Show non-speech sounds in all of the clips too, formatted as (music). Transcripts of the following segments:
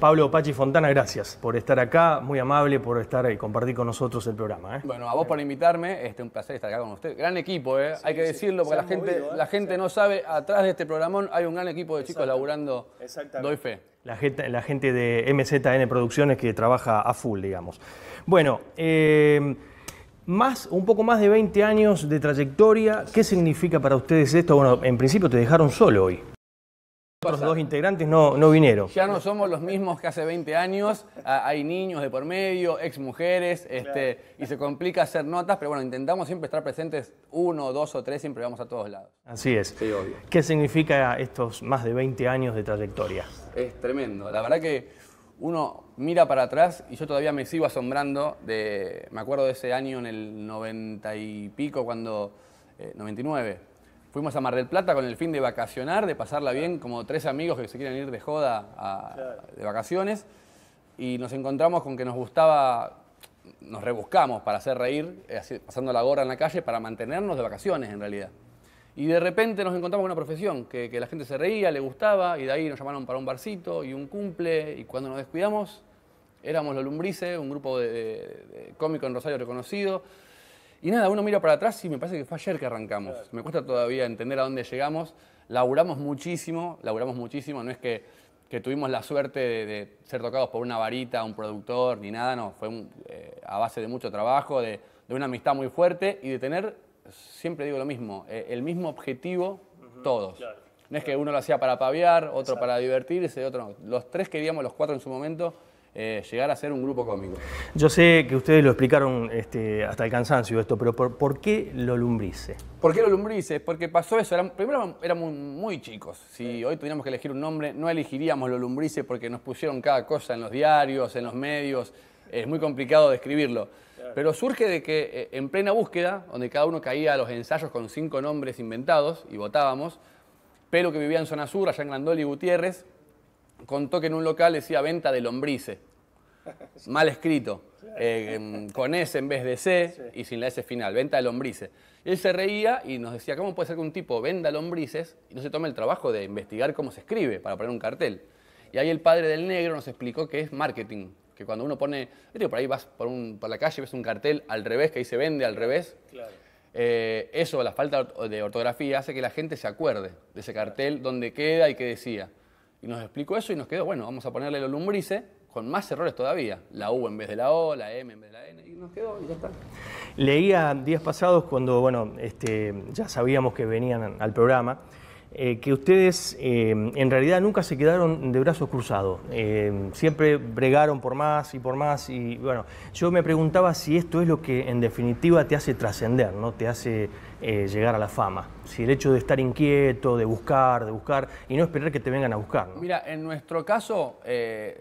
Pablo Pachi Fontana, gracias por estar acá, muy amable por estar y compartir con nosotros el programa. ¿eh? Bueno, a vos por invitarme, este, un placer estar acá con usted. Gran equipo, ¿eh? hay que decirlo porque ¿eh? la gente, la gente no sabe, atrás de este programón hay un gran equipo de chicos laburando, Exactamente. doy fe. La gente, la gente de MZN Producciones que trabaja a full, digamos. Bueno, más, un poco más de 20 años de trayectoria, ¿qué significa para ustedes esto? Bueno, en principio te dejaron solo hoy otros dos integrantes no, no vinieron. Ya no somos los mismos que hace 20 años, hay niños de por medio, ex mujeres, este, y se complica hacer notas, pero bueno, intentamos siempre estar presentes uno, dos o tres, siempre vamos a todos lados. Así es. ¿Qué significa estos más de 20 años de trayectoria? Es tremendo, la verdad que uno mira para atrás y yo todavía me sigo asombrando de, me acuerdo de ese año en el 90 y pico, cuando, 99, eh, Fuimos a Mar del Plata con el fin de vacacionar, de pasarla bien, como tres amigos que se quieren ir de joda de vacaciones. Y nos encontramos con que nos gustaba, nos rebuscamos para hacer reír, eh, pasando la gorra en la calle, para mantenernos de vacaciones en realidad. Y de repente nos encontramos con una profesión que, la gente se reía, le gustaba, y de ahí nos llamaron para un barcito y un cumple. Y cuando nos descuidamos, éramos los Lumbrice, un grupo de, cómico en Rosario reconocido y nada, uno mira para atrás y me parece que fue ayer que arrancamos. Me cuesta todavía entender a dónde llegamos. Laburamos muchísimo, laburamos muchísimo. No es que, tuvimos la suerte de, ser tocados por una varita, un productor, ni nada. No, fue eh, a base de mucho trabajo, de, una amistad muy fuerte y de tener, siempre digo lo mismo, eh, el mismo objetivo todos. No es que uno lo hacía para paviar, otro para divertirse, otro no. Los tres queríamos, los cuatro en su momento, eh, llegar a ser un grupo cómico. Yo sé que ustedes lo explicaron este, hasta el cansancio esto, pero ¿por, qué lo ¿Por qué lo Porque pasó eso. primero éramos muy chicos. Si hoy tuviéramos que elegir un nombre, no elegiríamos lo porque nos pusieron cada cosa en los diarios, en los medios. Es muy complicado describirlo. Pero surge de que eh, en plena búsqueda, donde cada uno caía a los ensayos con cinco nombres inventados y votábamos, pero que vivía en zona sur, allá en Grandoli y Gutiérrez, contó que en un local decía venta de lombrices. (laughs) Mal escrito, eh, em, con S en vez de C y sin la S final, venta de lombrices. él se reía y nos decía, ¿cómo puede ser que un tipo venda lombrices y no se tome el trabajo de investigar cómo se escribe para poner un cartel? Y ahí el padre del negro nos explicó que es marketing, que cuando uno pone, digo, por ahí vas por, la calle y ves un cartel al revés, que ahí se vende al revés. Eh, eso, la falta de ortografía, hace que la gente se acuerde de ese cartel, dónde queda y qué decía. Y nos explicó eso y nos quedó, bueno, vamos a ponerle los lumbrice con más errores todavía. La U en vez de la O, la M en vez de la N, y nos quedó y ya está. Leía días pasados cuando, bueno, este, ya sabíamos que venían al programa. Eh, que ustedes eh, en realidad nunca se quedaron de brazos cruzados, eh, siempre bregaron por más y por más y bueno, yo me preguntaba si esto es lo que en definitiva te hace trascender, ¿no? te hace llegar a la fama, si el hecho de estar inquieto, de buscar, de buscar y no esperar que te vengan a buscar. Mira, en nuestro caso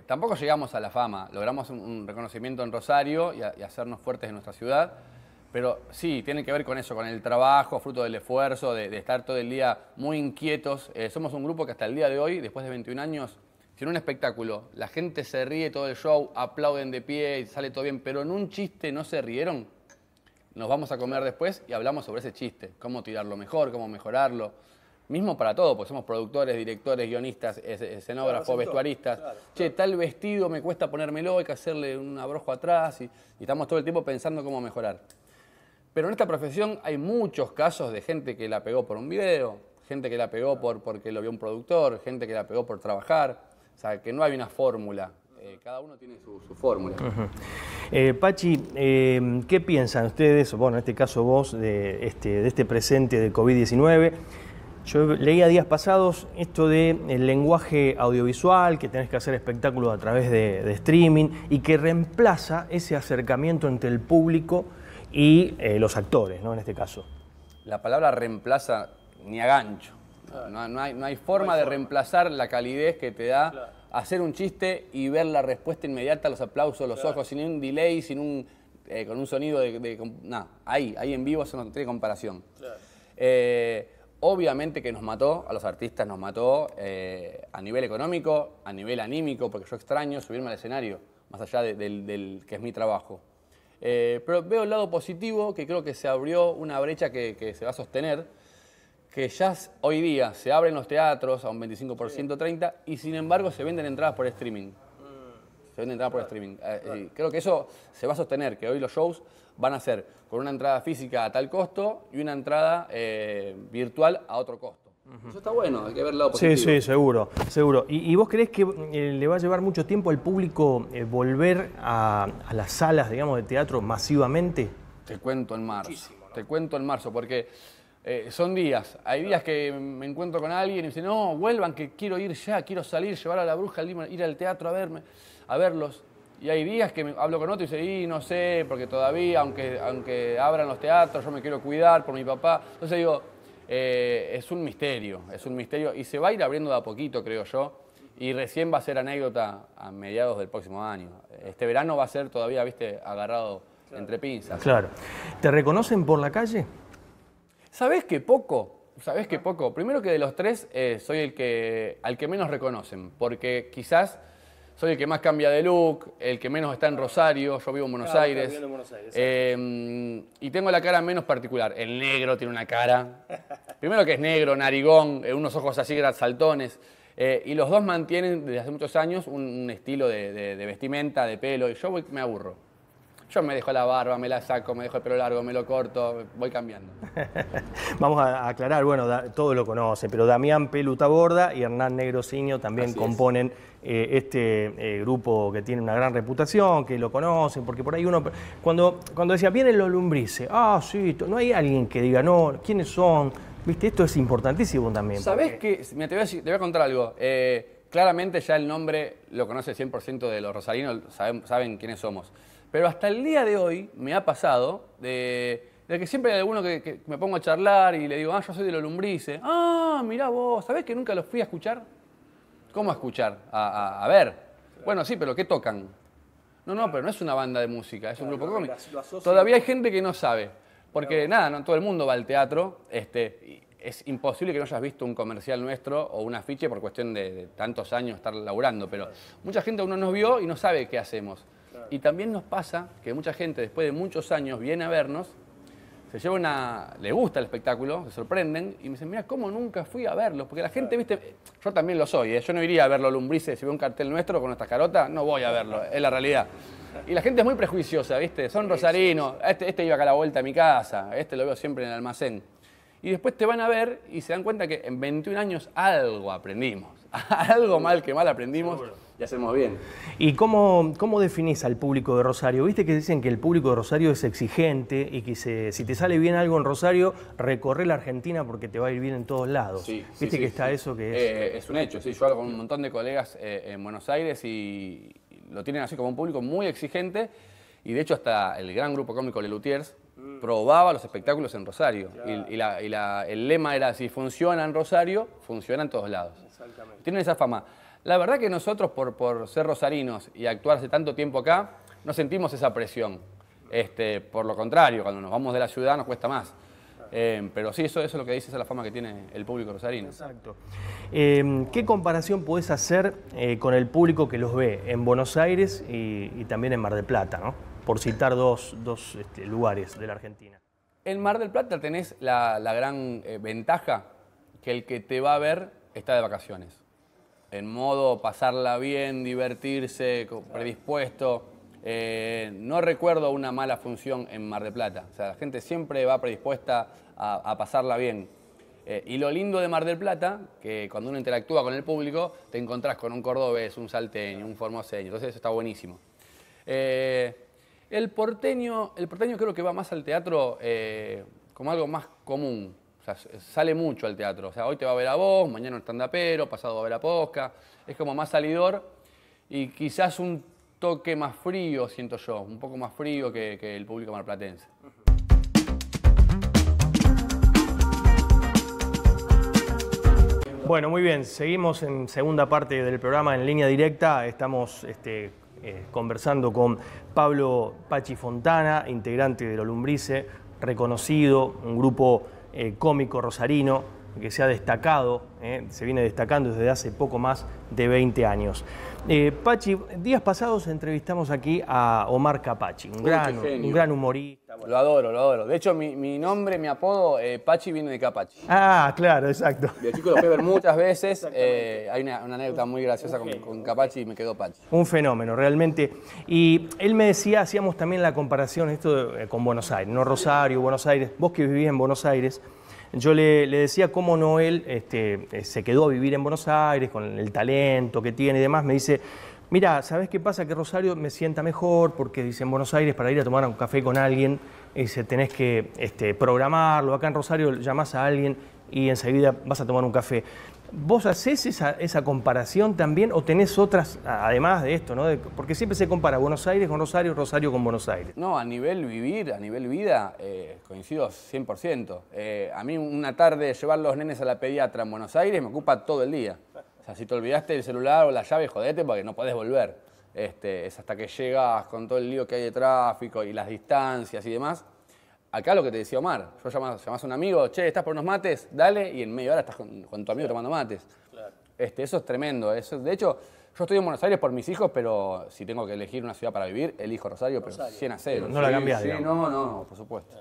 tampoco llegamos a la fama, logramos un, reconocimiento en Rosario y hacernos fuertes en nuestra ciudad pero sí, tiene que ver con eso, con el trabajo, fruto del esfuerzo, de, estar todo el día muy inquietos. Eh, somos un grupo que hasta el día de hoy, después de 21 años, tiene un espectáculo. La gente se ríe todo el show, aplauden de pie, y sale todo bien, pero en un chiste no se rieron. Nos vamos a comer después y hablamos sobre ese chiste, cómo tirarlo mejor, cómo mejorarlo. Mismo para todo, porque somos productores, directores, guionistas, escenógrafos, vestuaristas. Che, tal vestido me cuesta ponérmelo, hay que hacerle un abrojo atrás y estamos todo el tiempo pensando cómo mejorar. Pero en esta profesión hay muchos casos de gente que la pegó por un video, gente que la pegó por, porque lo vio un productor, gente que la pegó por trabajar. O sea, que no hay una fórmula. Eh, cada uno tiene su, fórmula. Eh, Pachi, em, ¿qué piensan ustedes, bueno, en este caso vos, de este, este presente de COVID-19? Yo leía días pasados esto de lenguaje audiovisual, que tenés que hacer espectáculos a través de streaming y que reemplaza ese acercamiento entre el público y eh, los actores, ¿no? En este caso. La palabra reemplaza ni a gancho. No, hay, forma de reemplazar la calidez que te da hacer un chiste y ver la respuesta inmediata, los aplausos, los ojos, sin un delay, sin un, eh, con un sonido de... de nada, ahí, ahí en vivo eso no tiene comparación. Eh, obviamente que nos mató, a los artistas nos mató a nivel económico, a nivel anímico, porque yo extraño subirme al escenario, más allá del que es mi trabajo. Eh, pero veo el lado positivo, que creo que se abrió una brecha que, se va a sostener, que ya hoy día se abren los teatros a un 25%, 30%, y sin embargo se venden entradas por streaming. Mm. Se venden entradas por streaming. Eh, creo que eso se va a sostener, que hoy los shows van a ser con una entrada física a tal costo y una entrada eh, virtual a otro costo. Eso está bueno, hay que ver el lado positivo. Sí, sí, seguro, seguro. ¿Y, vos crees que eh, le va a llevar mucho tiempo al público eh, volver a, las salas, digamos, de teatro masivamente? Te cuento en marzo, te cuento en marzo, porque eh, son días. Hay días que me encuentro con alguien y me dicen, no, vuelvan, que quiero ir ya, quiero salir, llevar a la bruja, ir al teatro a verme, a verlos. Y hay días que hablo con otro y dice, y no sé, porque todavía, aunque, aunque abran los teatros, yo me quiero cuidar por mi papá. Entonces digo, eh, es un misterio, es un misterio y se va a ir abriendo de a poquito, creo yo, y recién va a ser anécdota a mediados del próximo año. Este verano va a ser todavía, viste, agarrado entre pinzas. Claro. ¿Te reconocen por la calle? ¿Sabés que poco? ¿Sabés que poco? Primero que de los tres eh, soy el que, al que menos reconocen, porque quizás soy el que más cambia de look, el que menos está en Rosario, yo vivo en Buenos Aires. Eh, y tengo la cara menos particular. El negro tiene una cara. (laughs) primero que es negro, narigón, eh, unos ojos así saltones. Eh, y los dos mantienen desde hace muchos años un, estilo de, vestimenta, de pelo, y yo me aburro. Yo me dejo la barba, me la saco, me dejo el pelo largo, me lo corto, voy cambiando. (laughs) Vamos a aclarar, bueno, todo lo conoce, pero Damián Pelutaborda y Hernán Negrociño también componen eh, este eh, grupo que tiene una gran reputación, que lo conocen, porque por ahí uno, cuando, cuando decía, vienen los lumbrices, ah, sí, no hay alguien que diga, no, ¿quiénes son? Viste, esto es importantísimo también. ¿Sabés que, te voy a, contar algo. Eh, claramente ya el nombre lo conoce 100% de los rosarinos, saben quiénes somos. Pero hasta el día de hoy me ha pasado de, que siempre hay alguno que, me pongo a charlar y le digo, ah, yo soy de los Lumbrices, Ah, mirá vos, ¿sabés que nunca los fui a escuchar? ¿Cómo escuchar? A, ver. Bueno, sí, pero ¿qué tocan? No, no, pero no es una banda de música, es un grupo cómico. Todavía hay gente que no sabe. Porque nada, no todo el mundo va al teatro. Este, es imposible que no hayas visto un comercial nuestro o un afiche por cuestión de, tantos años estar laburando. Pero mucha gente aún no nos vio y no sabe qué hacemos. Y también nos pasa que mucha gente después de muchos años viene a vernos, se lleva una, le gusta el espectáculo, se sorprenden y me dicen, mira, ¿cómo nunca fui a verlo? Porque la gente, viste, yo también lo soy, ¿eh? yo no iría a verlo lumbrices, si veo un cartel nuestro con nuestras carotas, no voy a verlo, es la realidad. Y la gente es muy prejuiciosa, viste, son rosarinos, este, este iba acá a la vuelta a mi casa, este lo veo siempre en el almacén y después te van a ver y se dan cuenta que en 21 años algo aprendimos, (laughs) algo mal que mal aprendimos y hacemos bien. ¿Y cómo, cómo, definís al público de Rosario? Viste que dicen que el público de Rosario es exigente y que si te sale bien algo en Rosario, recorre la Argentina porque te va a ir bien en todos lados. Viste que está eso que es... Eh, eh, es un hecho, sí. Yo hablo con un montón de colegas eh, en Buenos Aires y lo tienen así como un público muy exigente y de hecho hasta el gran grupo cómico Lelutiers, Mm. probaba los espectáculos en Rosario. Y, el lema era, si funciona en Rosario, funciona en todos lados. Exactamente. Tienen esa fama. La verdad que nosotros, por, ser rosarinos y actuar hace tanto tiempo acá, no sentimos esa presión. Este, por lo contrario, cuando nos vamos de la ciudad nos cuesta más. Eh, pero sí, eso, es lo que dices, es la fama que tiene el público rosarino. Exacto. Em, ¿Qué comparación puedes hacer eh, con el público que los ve en Buenos Aires y, y también en Mar del Plata? ¿no? por citar dos, este, lugares de la Argentina. En Mar del Plata tenés la, gran eh, ventaja que el que te va a ver está de vacaciones. En modo pasarla bien, divertirse, predispuesto. Eh, no recuerdo una mala función en Mar del Plata. O sea, la gente siempre va predispuesta a, pasarla bien. Eh, y lo lindo de Mar del Plata, que cuando uno interactúa con el público, te encontrás con un cordobés, un salteño, un formoseño. Entonces eso está buenísimo. El porteño, el porteño creo que va más al teatro eh, como algo más común. sale mucho al teatro. O sea, hoy te va a ver a vos, mañana un stand pasado va a ver a Posca. Es como más salidor y quizás un toque más frío, siento yo, un poco más frío que, el público marplatense. Bueno, muy bien, seguimos en segunda parte del programa en línea directa. Estamos este, eh, conversando con Pablo Pachi Fontana, integrante de Lo reconocido, un grupo eh, cómico rosarino, que se ha destacado, ¿eh? se viene destacando desde hace poco más de 20 años. Eh, Pachi, días pasados entrevistamos aquí a Omar Capachi, un, gran, humorista. Lo adoro, lo adoro. De hecho, mi, nombre, mi apodo, eh, Pachi, viene de Capachi. Ah, claro, exacto. De chico lo fui ver muchas veces. hay una, anécdota muy graciosa con, Capachi y me quedó Pachi. Un fenómeno, realmente. Y él me decía, hacíamos también la comparación, esto con Buenos Aires, no Rosario, Buenos Aires. Vos que vivís en Buenos Aires. Yo le, decía cómo Noel este, eh, se quedó a vivir en Buenos Aires, con el talento que tiene y demás. Me dice, mira, ¿sabes qué pasa? Que Rosario me sienta mejor porque dice en Buenos Aires para ir a tomar un café con alguien, tenés que este, programarlo. Acá en Rosario llamas a alguien y enseguida vas a tomar un café. ¿Vos haces esa, comparación también o tenés otras, además de esto, ¿no? porque siempre se compara Buenos Aires con Rosario, Rosario con Buenos Aires? No, a nivel vivir, a nivel vida, eh, coincido 100%. Eh, a mí una tarde llevar los nenes a la pediatra en Buenos Aires me ocupa todo el día. O sea, si te olvidaste el celular o la llave, jodete porque no podés volver. Este, es hasta que llegas con todo el lío que hay de tráfico y las distancias y demás. Acá lo que te decía Omar, yo llamás, a un amigo, che, estás por unos mates, dale, y en media hora estás con, tu amigo tomando mates. Este, eso es tremendo. Eso, de hecho, yo estoy en Buenos Aires por mis hijos, pero si tengo que elegir una ciudad para vivir, elijo Rosario, pero 100 a 0. No la cambias, Sí, no, no, por supuesto.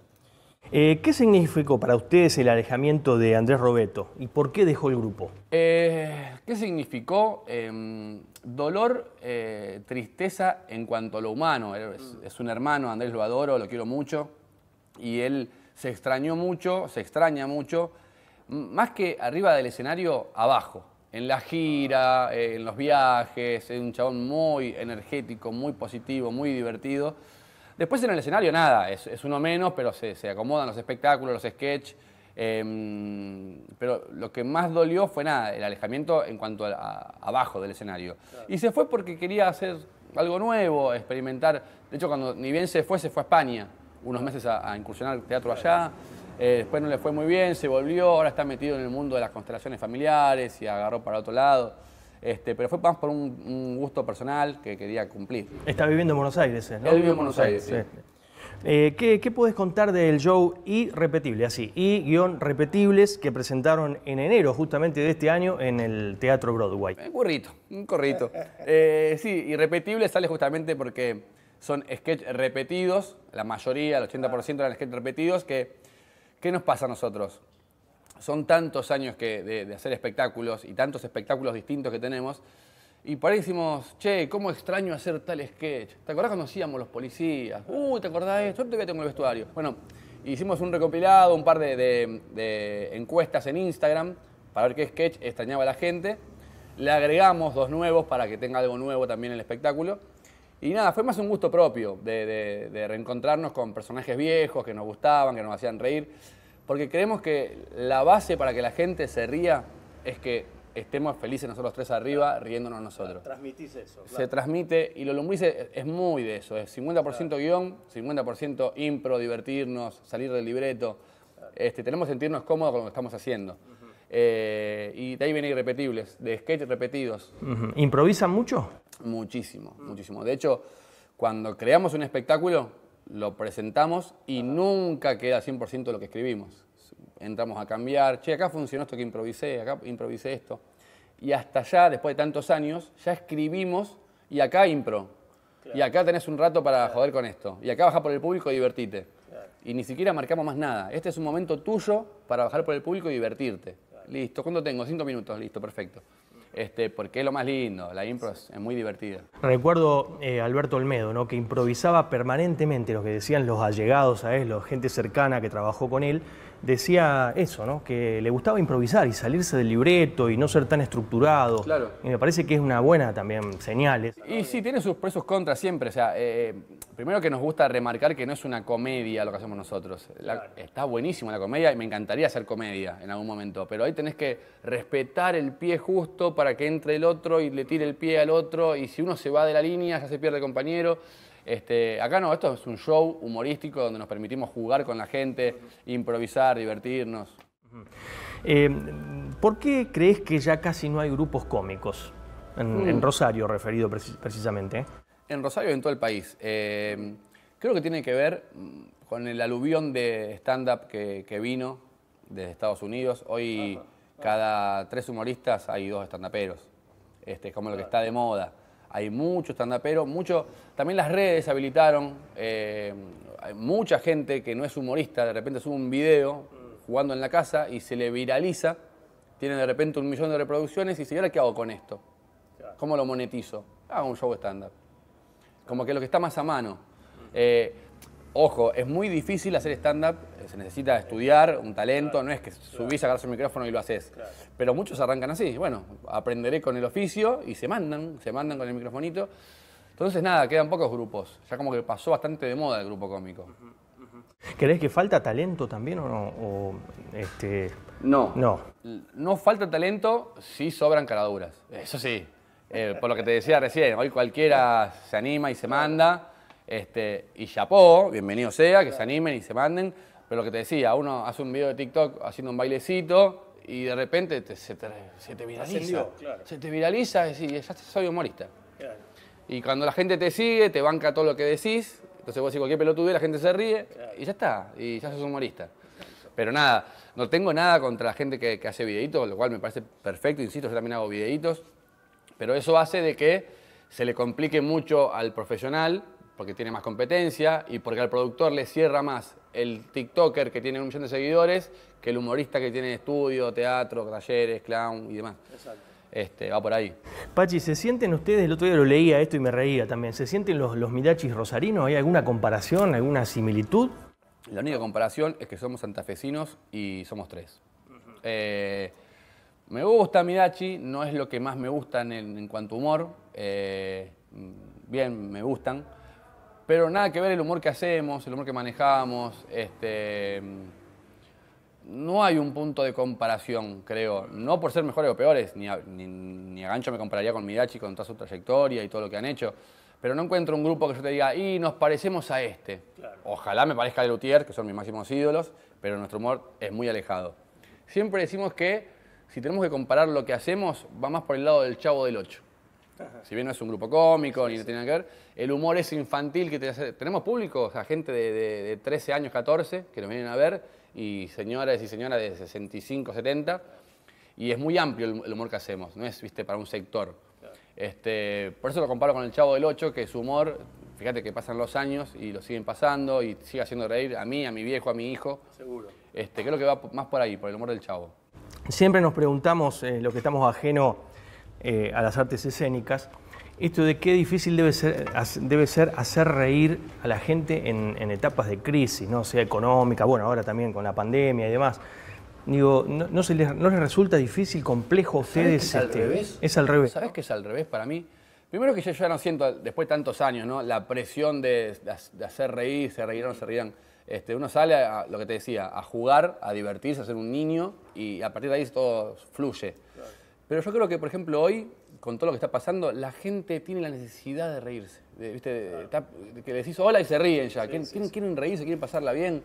Eh, ¿Qué significó para ustedes el alejamiento de Andrés Robeto y por qué dejó el grupo? Eh, ¿Qué significó? Em, dolor, eh, tristeza en cuanto a lo humano. Es, mm. es un hermano, Andrés lo adoro, lo quiero mucho y él se extrañó mucho, se extraña mucho, más que arriba del escenario, abajo, en la gira, eh, en los viajes, es un chabón muy energético, muy positivo, muy divertido. Después en el escenario nada, es, uno menos, pero se, se, acomodan los espectáculos, los sketches. Em, pero lo que más dolió fue nada, el alejamiento en cuanto a, abajo del escenario. Y se fue porque quería hacer algo nuevo, experimentar. De hecho, cuando ni bien se fue, se fue a España unos meses a, incursionar al teatro allá. Eh, después no le fue muy bien, se volvió, ahora está metido en el mundo de las constelaciones familiares y agarró para otro lado. Este, pero fue más por un, gusto personal que quería cumplir. Está viviendo en Buenos Aires, ¿no? Él vive en Buenos Aires, eh, ¿qué, ¿Qué puedes contar del show Irrepetible? así, y guión repetibles que presentaron en enero justamente de este año en el Teatro Broadway? Un corrito, un corrito. Eh, sí, irrepetible sale justamente porque son sketch repetidos, la mayoría, el 80% eran sketch repetidos, que ¿qué nos pasa a nosotros? Son tantos años que de, hacer espectáculos y tantos espectáculos distintos que tenemos, y por ahí decimos, che, cómo extraño hacer tal sketch. ¿Te acordás cuando hacíamos los policías? uh ¿te acordás de esto? Yo todavía tengo el vestuario. Bueno, hicimos un recopilado, un par de, encuestas en Instagram para ver qué sketch extrañaba la gente. Le agregamos dos nuevos para que tenga algo nuevo también el espectáculo. Y nada, fue más un gusto propio de, reencontrarnos con personajes viejos que nos gustaban, que nos hacían reír, porque creemos que la base para que la gente se ría es que estemos felices nosotros tres arriba, riéndonos nosotros. Transmitís eso. Se transmite, y lo lombrices es muy de eso, es 50% guión, 50% impro, divertirnos, salir del libreto. Este, tenemos que sentirnos cómodos con lo que estamos haciendo. Eh, y de ahí vienen irrepetibles, de sketch repetidos. ¿Improvisan mucho? Muchísimo, muchísimo. De hecho, cuando creamos un espectáculo, lo presentamos y nunca queda 100% lo que escribimos. Entramos a cambiar, che, acá funcionó esto que improvisé, acá improvisé esto. Y hasta allá después de tantos años, ya escribimos y acá impro. Y acá tenés un rato para joder con esto. Y acá baja por el público y divertite. Y ni siquiera marcamos más nada. Este es un momento tuyo para bajar por el público y divertirte listo. ¿Cuánto tengo? Cinco minutos, listo, perfecto. Este, porque es lo más lindo, la impro es, muy divertida. Recuerdo a eh, Alberto Olmedo, ¿no? que improvisaba permanentemente lo que decían los allegados a él, la gente cercana que trabajó con él, decía eso, ¿no? que le gustaba improvisar y salirse del libreto y no ser tan estructurado. Claro. Y me parece que es una buena también señal. Y sí, tiene sus pros y sus contras siempre. O sea, eh, primero que nos gusta remarcar que no es una comedia lo que hacemos nosotros. Está buenísima la comedia y me encantaría hacer comedia en algún momento, pero ahí tenés que respetar el pie justo para que entre el otro y le tire el pie al otro y si uno se va de la línea ya se pierde el compañero. Este, acá no, esto es un show humorístico donde nos permitimos jugar con la gente, improvisar, divertirnos. Eh, ¿Por qué crees que ya casi no hay grupos cómicos? En, mm. Rosario, referido precisamente. En Rosario y en todo el país. Eh, creo que tiene que ver mm, con el aluvión de stand-up que, vino desde Estados Unidos. Hoy, cada tres humoristas hay dos stand este, es como lo que está de moda hay muchos upero, mucho, también las redes habilitaron, eh, hay mucha gente que no es humorista, de repente sube un video jugando en la casa y se le viraliza, tiene de repente un millón de reproducciones y dice, ¿y ahora qué hago con esto? ¿Cómo lo monetizo? Hago un show stand-up. Como que lo que está más a mano. Eh, Ojo, es muy difícil hacer stand-up, eh, se necesita estudiar, un talento, no es que subís, agarras el micrófono y lo haces. Pero muchos arrancan así, bueno, aprenderé con el oficio y se mandan, se mandan con el microfonito. Entonces nada, quedan pocos grupos, ya como que pasó bastante de moda el grupo cómico. ¿Crees que falta talento también o no? Este, no. No. No falta talento, sí sobran caraduras. Eso sí. Eh, por lo que te decía recién, hoy cualquiera se anima y se manda. Este, y chapó, bienvenido sea, que se animen y se manden. Pero lo que te decía, uno hace un video de TikTok haciendo un bailecito y de repente se, te, viraliza. Se te viraliza y ya soy humorista. Y cuando la gente te sigue, te banca todo lo que decís, entonces vos decís cualquier y la gente se ríe y ya está, y ya sos humorista. Pero nada, no tengo nada contra la gente que, que hace videitos, lo cual me parece perfecto, insisto, yo también hago videitos, pero eso hace de que se le complique mucho al profesional porque tiene más competencia y porque al productor le cierra más el TikToker que tiene un millón de seguidores que el humorista que tiene estudio, teatro, talleres, clown y demás. Exacto. Este, va por ahí. Pachi, ¿se sienten ustedes, el otro día lo leía esto y me reía también, ¿se sienten los, los mirachis rosarinos? ¿Hay alguna comparación, alguna similitud? La única comparación es que somos santafesinos y somos tres. Eh, me gusta midachi, no es lo que más me gustan en, cuanto a humor. Eh, mm, bien, me gustan. Pero nada que ver el humor que hacemos, el humor que manejamos. Este, mm, no hay un punto de comparación, creo. No por ser mejores o peores, ni a, Gancho me compararía con Mirachi, con toda su trayectoria y todo lo que han hecho. Pero no encuentro un grupo que yo te diga, y nos parecemos a este. Ojalá me parezca a Lutier, que son mis máximos ídolos, pero nuestro humor es muy alejado. Siempre decimos que si tenemos que comparar lo que hacemos, va más por el lado del Chavo del Ocho. Si bien no es un grupo cómico ni tiene que ver, el humor es infantil que tenemos público, gente de, 13 años, 14, que nos vienen a ver, y señoras y señoras de 65, 70, y es muy amplio el, humor que hacemos, no es, para un sector. Este, por eso lo comparo con el Chavo del 8, que su humor, fíjate que pasan los años y lo siguen pasando y sigue haciendo reír a mí, a mi viejo, a mi hijo. Seguro. Este, creo que va más por ahí, por el humor del Chavo. Siempre nos preguntamos eh, lo que estamos ajeno eh, a las artes escénicas, esto de qué difícil debe ser, debe ser hacer reír a la gente en, etapas de crisis, no sea económica, bueno, ahora también con la pandemia y demás. Digo, ¿no, se les, no les resulta difícil, complejo a ustedes? es al este, revés? Es al revés. ¿Sabes que es al revés para mí? Primero que yo ya no siento, después de tantos años, ¿no? la presión de, hacer reír, se reirán, se reirán. Este, uno sale, a, lo que te decía, a jugar, a divertirse, a ser un niño y a partir de ahí todo fluye. Pero yo creo que, por ejemplo, hoy, con todo lo que está pasando, la gente tiene la necesidad de reírse. ¿viste? que les hizo hola y se ríen ya. quieren, reírse, quieren pasarla bien.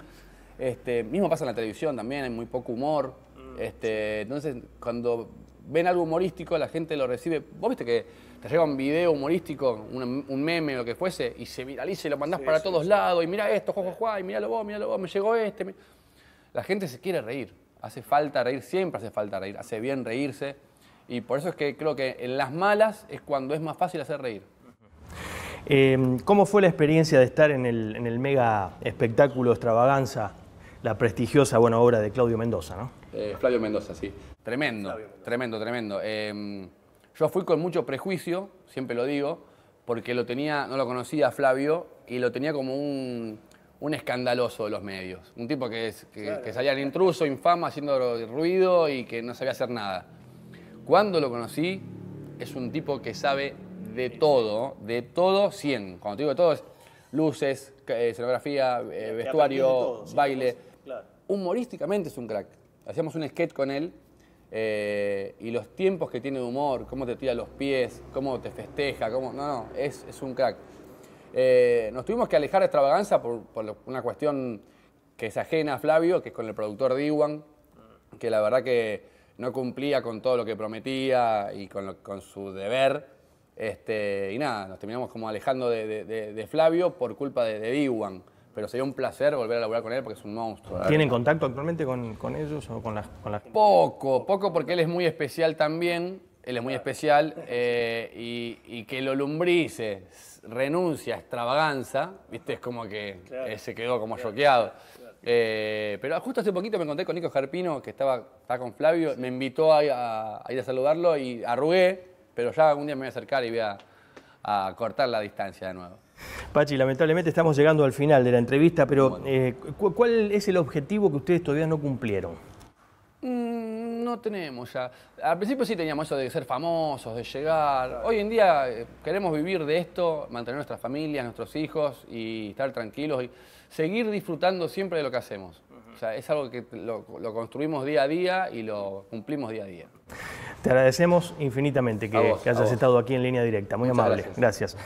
Este, mismo pasa en la televisión también, hay muy poco humor. Mm. Este, entonces, cuando ven algo humorístico, la gente lo recibe. Vos viste que te llega un video humorístico, un, meme o lo que fuese, y se viraliza y lo mandás para todos lados, y mira esto, jo, jo, mira y vos vos, lo vos, me llegó este. La gente se quiere reír. Hace falta reír, siempre hace falta reír, hace bien reírse. Y por eso es que creo que en las malas es cuando es más fácil hacer reír. Em, ¿Cómo fue la experiencia de estar en el, mega espectáculo Extravaganza, la prestigiosa buena obra de Claudio Mendoza, no? Eh, Flavio Mendoza, sí. Tremendo, tremendo, tremendo. Em, yo fui con mucho prejuicio, siempre lo digo, porque lo tenía, no lo conocía a Flavio y lo tenía como un, escandaloso de los medios. Un tipo que, es, salía el intruso, infama, haciendo ruido y que no sabía hacer nada cuando lo conocí, es un tipo que sabe de todo, de todo 100. Cuando te digo de todo es luces, eh, escenografía, eh, vestuario, baile. Humorísticamente es un crack. Hacíamos un sketch con él eh, y los tiempos que tiene de humor, cómo te tira los pies, cómo te festeja, cómo... No, no, es, un crack. nos tuvimos que alejar de extravaganza por, una cuestión que es ajena a Flavio, que es con el productor Diwan, que la verdad que no cumplía con todo lo que prometía y con, su deber. Este, y nada, nos terminamos como alejando de, Flavio por culpa de, de Pero sería un placer volver a laburar con él porque es un monstruo. ¿Tienen contacto actualmente con, ellos o con la, con gente? Poco, poco porque él es muy especial también. Él es muy especial eh, y, que lo lumbrice, renuncia a extravaganza, ¿viste? Es como que se quedó como choqueado. Eh, pero justo hace poquito me encontré con Nico Jarpino, que estaba, con Flavio, me invitó a, ir a saludarlo y arrugué, pero ya algún día me voy a acercar y voy a, cortar la distancia de nuevo. Pachi, lamentablemente estamos llegando al final de la entrevista, pero eh, ¿cuál es el objetivo que ustedes todavía no cumplieron? no tenemos ya. Al principio sí teníamos eso de ser famosos, de llegar. Hoy en día eh, queremos vivir de esto, mantener nuestras familias, nuestros hijos y estar tranquilos y seguir disfrutando siempre de lo que hacemos. O sea, es algo que lo, construimos día a día y lo cumplimos día a día. Te agradecemos infinitamente que, hayas estado aquí en línea directa. Muy amable. gracias.